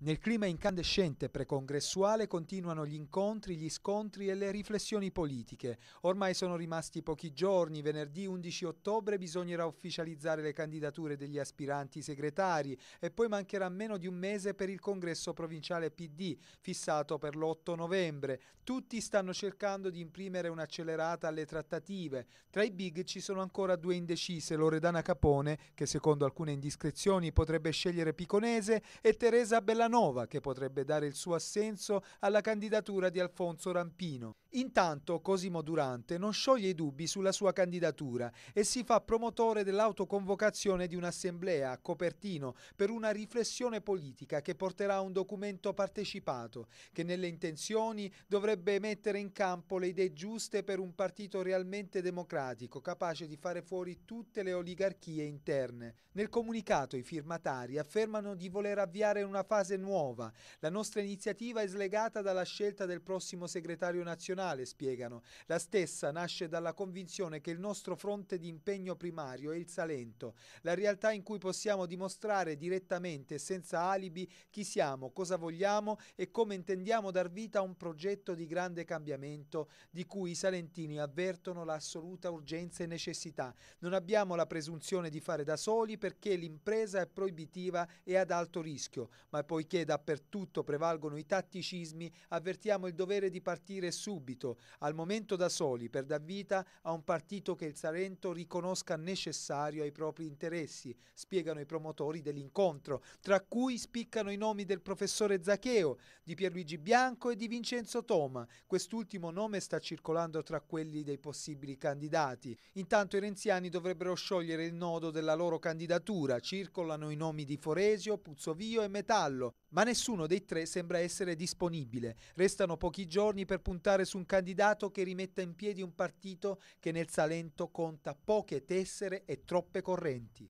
Nel clima incandescente precongressuale continuano gli incontri, gli scontri e le riflessioni politiche. Ormai sono rimasti pochi giorni, venerdì 11 ottobre bisognerà ufficializzare le candidature degli aspiranti segretari e poi mancherà meno di un mese per il congresso provinciale PD, fissato per l'8 novembre. Tutti stanno cercando di imprimere un'accelerata alle trattative. Tra i big ci sono ancora due indecise, Loredana Capone, che secondo alcune indiscrezioni potrebbe scegliere Piconese, e Teresa Bellanova Bellanova che potrebbe dare il suo assenso alla candidatura di Alfonso Rampino. Intanto Cosimo Durante non scioglie i dubbi sulla sua candidatura e si fa promotore dell'autoconvocazione di un'assemblea a Copertino per una riflessione politica che porterà a un documento partecipato che nelle intenzioni dovrebbe mettere in campo le idee giuste per un partito realmente democratico capace di fare fuori tutte le oligarchie interne. Nel comunicato i firmatari affermano di voler avviare una fase nuova. La nostra iniziativa è slegata dalla scelta del prossimo segretario nazionale, spiegano. La stessa nasce dalla convinzione che il nostro fronte di impegno primario è il Salento, la realtà in cui possiamo dimostrare direttamente e senza alibi chi siamo, cosa vogliamo e come intendiamo dar vita a un progetto di grande cambiamento di cui i salentini avvertono l'assoluta urgenza e necessità. Non abbiamo la presunzione di fare da soli perché l'impresa è proibitiva e ad alto rischio, ma poiché Poiché dappertutto prevalgono i tatticismi, avvertiamo il dovere di partire subito, al momento da soli, per dar vita a un partito che il Salento riconosca necessario ai propri interessi, spiegano i promotori dell'incontro, tra cui spiccano i nomi del professore Zacheo, di Pierluigi Bianco e di Vincenzo Toma. Quest'ultimo nome sta circolando tra quelli dei possibili candidati. Intanto i renziani dovrebbero sciogliere il nodo della loro candidatura. Circolano i nomi di Foresio, Puzzovio e Metallo ma nessuno dei tre sembra essere disponibile. Restano pochi giorni per puntare su un candidato che rimetta in piedi un partito che nel Salento conta poche tessere e troppe correnti.